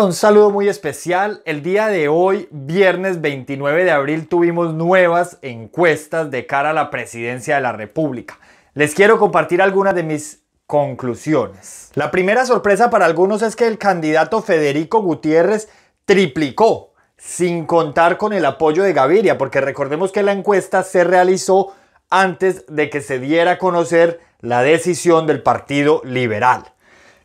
Un saludo muy especial. El día de hoy, viernes 29 de abril, tuvimos nuevas encuestas de cara a la presidencia de la República. Les quiero compartir algunas de mis conclusiones. La primera sorpresa para algunos es que el candidato Federico Gutiérrez triplicó, sin contar con el apoyo de Gaviria, porque recordemos que la encuesta se realizó antes de que se diera a conocer la decisión del Partido Liberal.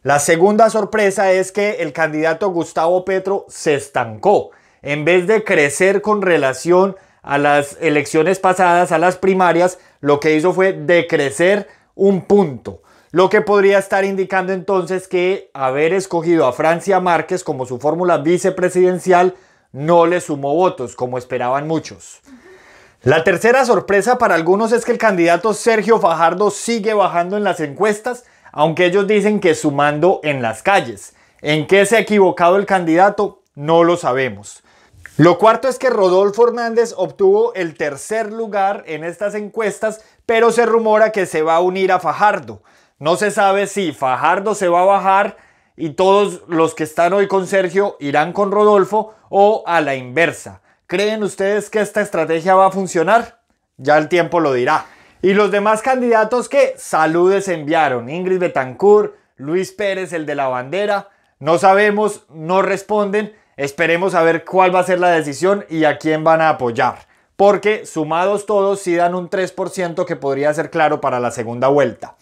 La segunda sorpresa es que el candidato Gustavo Petro se estancó. En vez de crecer con relación a las elecciones pasadas, a las primarias, lo que hizo fue decrecer un punto. Lo que podría estar indicando entonces que haber escogido a Francia Márquez como su fórmula vicepresidencial no le sumó votos, como esperaban muchos. La tercera sorpresa para algunos es que el candidato Sergio Fajardo sigue bajando en las encuestas, aunque ellos dicen que sumando en las calles. ¿En qué se ha equivocado el candidato? No lo sabemos. Lo cuarto es que Rodolfo Hernández obtuvo el tercer lugar en estas encuestas, pero se rumora que se va a unir a Fajardo. No se sabe si Fajardo se va a bajar y todos los que están hoy con Sergio irán con Rodolfo o a la inversa. ¿Creen ustedes que esta estrategia va a funcionar? Ya el tiempo lo dirá. Y los demás candidatos que saludes enviaron, Ingrid Betancourt, Luis Pérez, el de la bandera, no sabemos, no responden, esperemos a ver cuál va a ser la decisión y a quién van a apoyar. Porque sumados todos sí dan un 3% que podría ser claro para la segunda vuelta.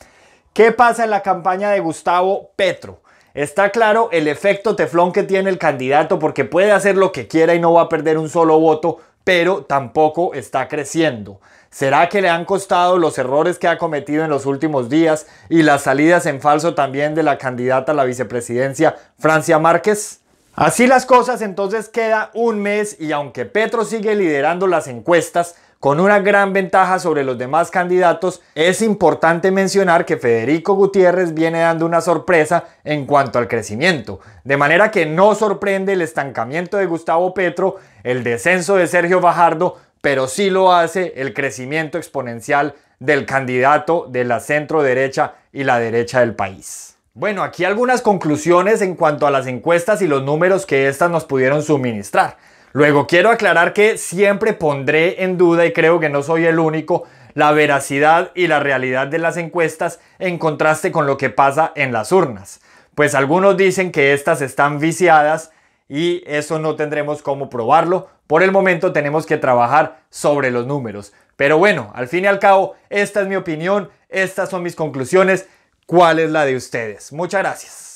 ¿Qué pasa en la campaña de Gustavo Petro? Está claro el efecto teflón que tiene el candidato porque puede hacer lo que quiera y no va a perder un solo voto, pero tampoco está creciendo. ¿Será que le han costado los errores que ha cometido en los últimos días y las salidas en falso también de la candidata a la vicepresidencia, Francia Márquez? Así las cosas, entonces queda un mes y aunque Petro sigue liderando las encuestas, con una gran ventaja sobre los demás candidatos, es importante mencionar que Federico Gutiérrez viene dando una sorpresa en cuanto al crecimiento, de manera que no sorprende el estancamiento de Gustavo Petro, el descenso de Sergio Bajardo, pero sí lo hace el crecimiento exponencial del candidato de la centro derecha y la derecha del país. Bueno, aquí algunas conclusiones en cuanto a las encuestas y los números que estas nos pudieron suministrar. Luego, quiero aclarar que siempre pondré en duda, y creo que no soy el único, la veracidad y la realidad de las encuestas en contraste con lo que pasa en las urnas. Pues algunos dicen que estas están viciadas y eso no tendremos cómo probarlo. Por el momento tenemos que trabajar sobre los números. Pero bueno, al fin y al cabo, esta es mi opinión, estas son mis conclusiones. ¿Cuál es la de ustedes? Muchas gracias.